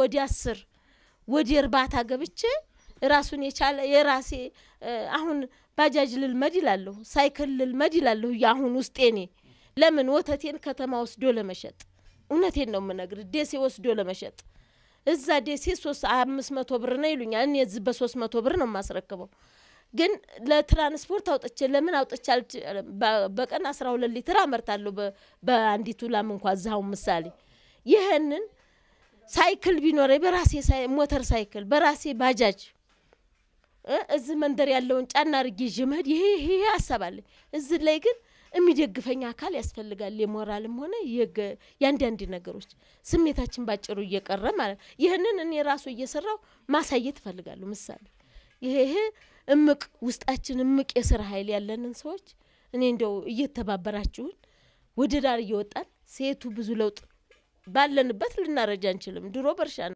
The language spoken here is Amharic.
ወደ አስር ወደ እርባታ ገብቼ ራሱን የቻለ የራሴ አሁን ባጃጅ ልልመድ ይላለሁ፣ ሳይክል ልልመድ ይላለሁ። አሁን ውስጤ ኔ ለምን ወተቴን ከተማ ወስዶ ለመሸጥ እውነቴን ነው የምነግር፣ ደሴ ወስዶ ለመሸጥ እዛ ደሴ ሶስት አምስት መቶ ብር ነው ይሉኛል። እኔ እዚህ በሶስት መቶ ብር ነው የማስረክበው። ግን ለትራንስፖርት አውጥቼ ለምን አውጥቼ በቀን አስራ ሁለት ሊትር አመርታለሁ በአንዲቱ ላም እንኳ እዛሁን ምሳሌ ይህንን ሳይክል ቢኖረ በራሴ ሞተር ሳይክል በራሴ ባጃጅ እዚህ መንደር ያለውን ጫና አድርጌ ይዤ መሄድ ይሄ ይሄ አሰባለ። እዚህ ላይ ግን የሚደግፈኝ አካል ያስፈልጋል። የሞራልም ሆነ የአንዳንድ ነገሮች ስሜታችን ባጭሩ እየቀረ ማለት ይህንን እኔ ራሱ እየሰራው ማሳየት እፈልጋለሁ። ምሳሌ ይሄ ይሄ እምቅ ውስጣችን እምቅ የስራ ኃይል ያለንን ሰዎች እኔ እንደው እየተባበራችሁን ወደ ዳር እየወጣን ሴቱ ብዙ ለውጥ ባለንበት ልናረጃ አንችልም። ድሮ በእርሻ